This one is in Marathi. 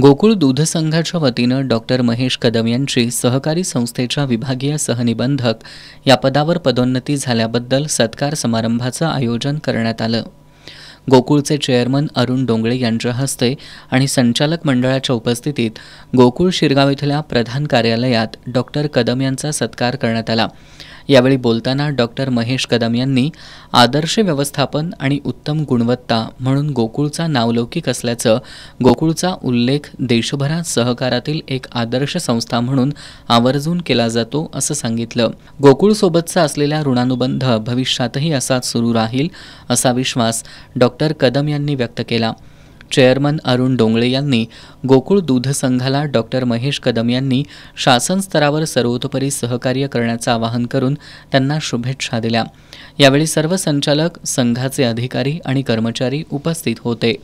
गोकुळ दूध संघाच्या वतीनं डॉक्टर महेश कदम यांची सहकारी संस्थेच्या विभागीय सहनिबंधक या पदावर पदोन्नती झाल्याबद्दल सत्कार समारंभाचं आयोजन करण्यात आलं गोकुळचे चेअरमन अरुण डोंगळे यांच्या हस्ते आणि संचालक मंडळाच्या उपस्थितीत गोकुळ शिरगाव इथल्या प्रधान कार्यालयात डॉक्टर कदम यांचा सत्कार करण्यात आला यावेळी बोलताना डॉक्टर महेश कदम यांनी आदर्श व्यवस्थापन आणि उत्तम गुणवत्ता म्हणून गोकुळचा नावलौकिक असल्याचं गोकुळचा उल्लेख देशभरात सहकारातील एक आदर्श संस्था म्हणून आवर्जून केला जातो असं सांगितलं गोकुळसोबतचा असलेला ऋणानुबंध भविष्यातही असाच सुरू राहील असा विश्वास डॉक्टर कदम यांनी व्यक्त केला चेअरमन अरुण डोंगळे यांनी गोकुळ दूध संघाला डॉक्टर महेश कदम यांनी शासन स्तरावर सर्वतोपरी सहकार्य करण्याचं आवाहन करून त्यांना शुभेच्छा दिल्या यावेळी सर्व संचालक संघाचे अधिकारी आणि कर्मचारी उपस्थित होते